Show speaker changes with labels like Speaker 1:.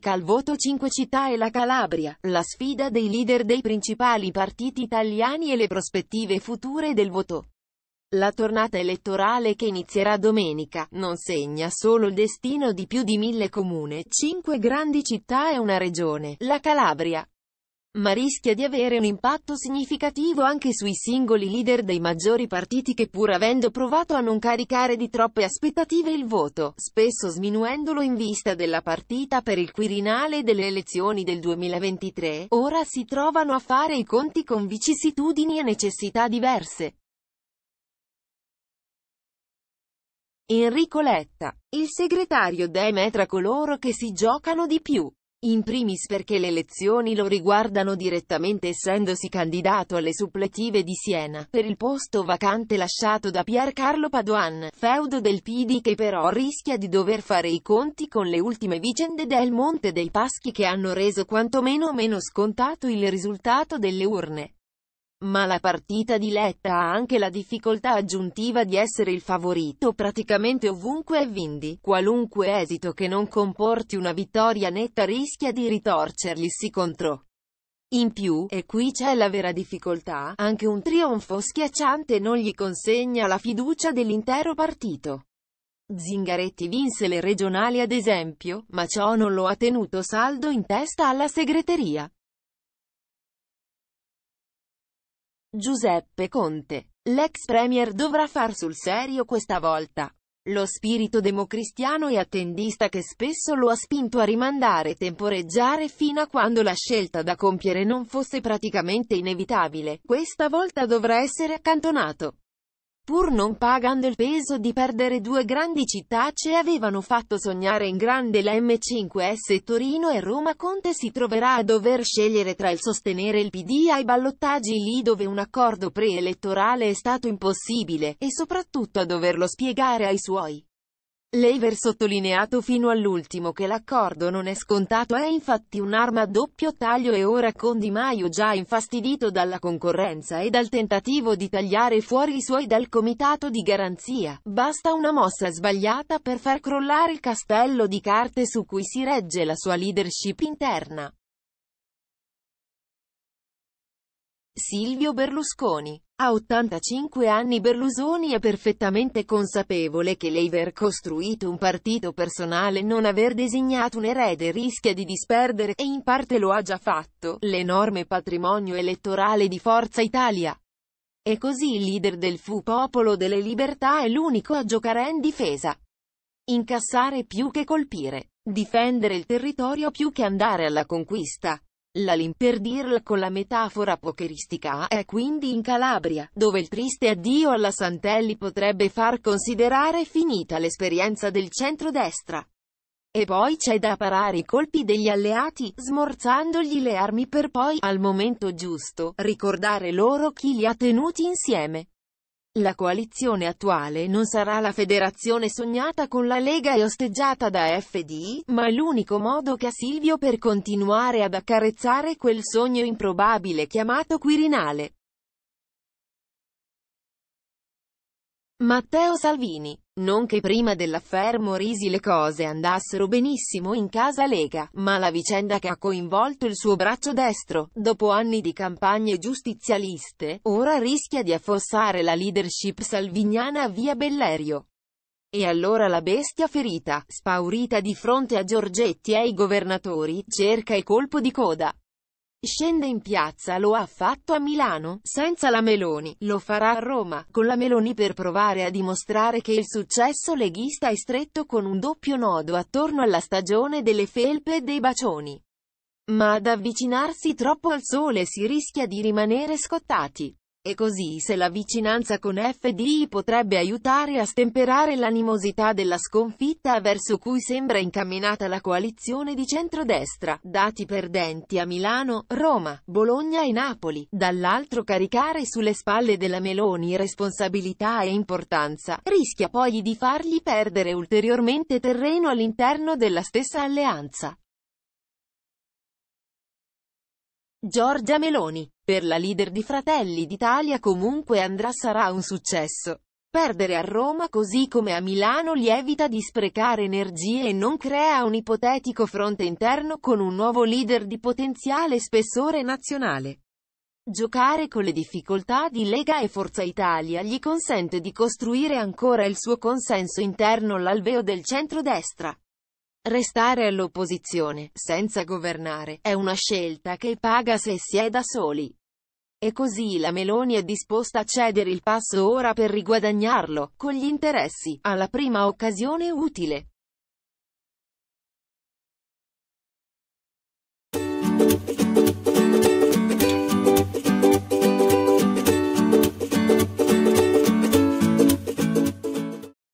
Speaker 1: domenica al voto 5 città e la Calabria, la sfida dei leader dei principali partiti italiani e le prospettive future del voto. La tornata elettorale che inizierà domenica, non segna solo il destino di più di mille comune, cinque grandi città e una regione, la Calabria ma rischia di avere un impatto significativo anche sui singoli leader dei maggiori partiti che pur avendo provato a non caricare di troppe aspettative il voto, spesso sminuendolo in vista della partita per il Quirinale e delle elezioni del 2023, ora si trovano a fare i conti con vicissitudini
Speaker 2: e necessità diverse.
Speaker 1: Enrico Letta, il segretario Demetra coloro che si giocano di più. In primis perché le elezioni lo riguardano direttamente essendosi candidato alle suppletive di Siena, per il posto vacante lasciato da Piercarlo Padoan, feudo del PD che però rischia di dover fare i conti con le ultime vicende del Monte dei Paschi che hanno reso quantomeno meno scontato il risultato delle urne. Ma la partita di Letta ha anche la difficoltà aggiuntiva di essere il favorito praticamente ovunque e quindi, qualunque esito che non comporti una vittoria netta rischia di ritorcerglisi contro. In più, e qui c'è la vera difficoltà, anche un trionfo schiacciante non gli consegna la fiducia dell'intero partito. Zingaretti vinse le regionali ad esempio, ma ciò non lo ha tenuto saldo
Speaker 2: in testa alla segreteria.
Speaker 1: Giuseppe Conte. L'ex premier dovrà far sul serio questa volta. Lo spirito democristiano e attendista che spesso lo ha spinto a rimandare e temporeggiare fino a quando la scelta da compiere non fosse praticamente inevitabile, questa volta dovrà essere accantonato pur non pagando il peso di perdere due grandi città ci avevano fatto sognare in grande la M5S Torino e Roma Conte si troverà a dover scegliere tra il sostenere il PD ai ballottaggi lì dove un accordo preelettorale è stato impossibile, e soprattutto a doverlo spiegare ai suoi. Lever sottolineato fino all'ultimo che l'accordo non è scontato è infatti un'arma a doppio taglio e ora con Di Maio già infastidito dalla concorrenza e dal tentativo di tagliare fuori i suoi dal comitato di garanzia, basta una mossa sbagliata per far crollare il castello di carte su cui si regge la sua leadership
Speaker 2: interna. Silvio
Speaker 1: Berlusconi a 85 anni Berlusconi è perfettamente consapevole che l'aver costruito un partito personale e non aver designato un erede rischia di disperdere, e in parte lo ha già fatto, l'enorme patrimonio elettorale di Forza Italia. E così il leader del Fu Popolo delle Libertà è l'unico a giocare in difesa. Incassare più che colpire. Difendere il territorio più che andare alla conquista. La per con la metafora pokeristica è quindi in Calabria, dove il triste addio alla Santelli potrebbe far considerare finita l'esperienza del centrodestra. E poi c'è da parare i colpi degli alleati, smorzandogli le armi per poi, al momento giusto, ricordare loro chi li ha tenuti insieme. La coalizione attuale non sarà la federazione sognata con la Lega e osteggiata da FDI, ma è l'unico modo che ha Silvio per continuare ad accarezzare quel sogno improbabile chiamato Quirinale.
Speaker 2: Matteo Salvini non che
Speaker 1: prima dell'affair Morisi le cose andassero benissimo in casa Lega, ma la vicenda che ha coinvolto il suo braccio destro, dopo anni di campagne giustizialiste, ora rischia di affossare la leadership salvignana a via Bellerio. E allora la bestia ferita, spaurita di fronte a Giorgetti e ai governatori, cerca il colpo di coda. Scende in piazza, lo ha fatto a Milano, senza la Meloni, lo farà a Roma, con la Meloni per provare a dimostrare che il successo leghista è stretto con un doppio nodo attorno alla stagione delle felpe e dei bacioni. Ma ad avvicinarsi troppo al sole si rischia di rimanere scottati. E così se la vicinanza con FDI potrebbe aiutare a stemperare l'animosità della sconfitta verso cui sembra incamminata la coalizione di centrodestra, dati perdenti a Milano, Roma, Bologna e Napoli, dall'altro caricare sulle spalle della Meloni responsabilità e importanza, rischia poi di fargli perdere ulteriormente terreno all'interno della stessa alleanza.
Speaker 2: Giorgia Meloni, per la leader di Fratelli
Speaker 1: d'Italia comunque andrà sarà un successo. Perdere a Roma così come a Milano lievita di sprecare energie e non crea un ipotetico fronte interno con un nuovo leader di potenziale spessore nazionale. Giocare con le difficoltà di Lega e Forza Italia gli consente di costruire ancora il suo consenso interno all'alveo del centro-destra. Restare all'opposizione, senza governare, è una scelta che paga se si è da soli. E così la Meloni è disposta a cedere il passo ora per riguadagnarlo, con gli interessi, alla
Speaker 2: prima occasione utile.